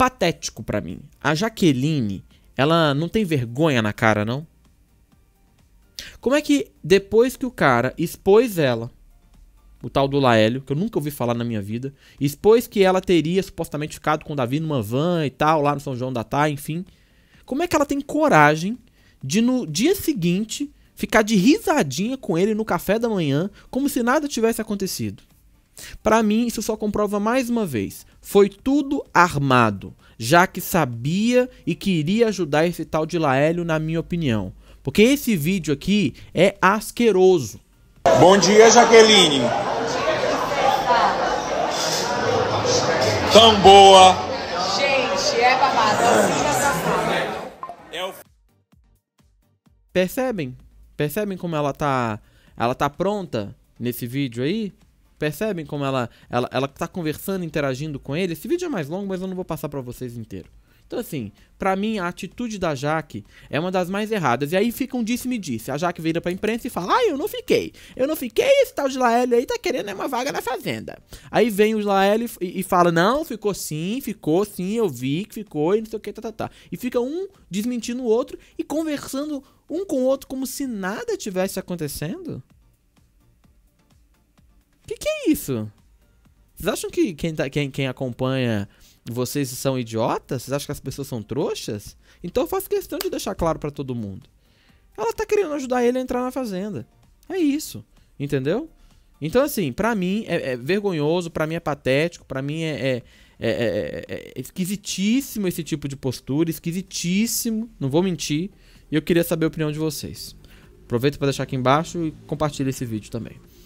patético para mim. A Jaqueline, ela não tem vergonha na cara, não? Como é que depois que o cara expôs ela, o tal do Laélio, que eu nunca ouvi falar na minha vida, expôs que ela teria supostamente ficado com o Davi numa van e tal, lá no São João da Tá, enfim. Como é que ela tem coragem de no dia seguinte ficar de risadinha com ele no café da manhã, como se nada tivesse acontecido? Para mim, isso só comprova mais uma vez: foi tudo armado, já que sabia e queria ajudar esse tal de Laélio, na minha opinião. Porque esse vídeo aqui é asqueroso. Bom dia, Jaqueline. Tão boa. Gente, é babado. É o... É Percebem? Percebem como ela tá, ela tá pronta nesse vídeo aí? Percebem como ela ela ela tá conversando, interagindo com ele? Esse vídeo é mais longo, mas eu não vou passar para vocês inteiro. Então, assim, para mim, a atitude da Jaque é uma das mais erradas. E aí fica um disse-me-disse. -disse. A Jaque vira pra imprensa e fala: Ah, eu não fiquei. Eu não fiquei, esse tal de Laeli aí tá querendo uma vaga na fazenda. Aí vem o Laeli e, fala: Não, ficou sim, ficou sim, eu vi que ficou e não sei o que, tá, tá, tá. E fica um desmentindo o outro e conversando um com o outro como se nada tivesse acontecendo isso? Vocês acham que quem, tá, quem, quem acompanha vocês são idiotas? Vocês acham que as pessoas são trouxas? Então eu faço questão de deixar claro para todo mundo. Ela tá querendo ajudar ele a entrar na fazenda. É isso. Entendeu? Então, assim, para mim é, é vergonhoso, para mim é patético, para mim é é é, é, é, é, esquisitíssimo esse tipo de postura, esquisitíssimo, não vou mentir. E eu queria saber a opinião de vocês. Aproveita para deixar aqui embaixo e compartilha esse vídeo também.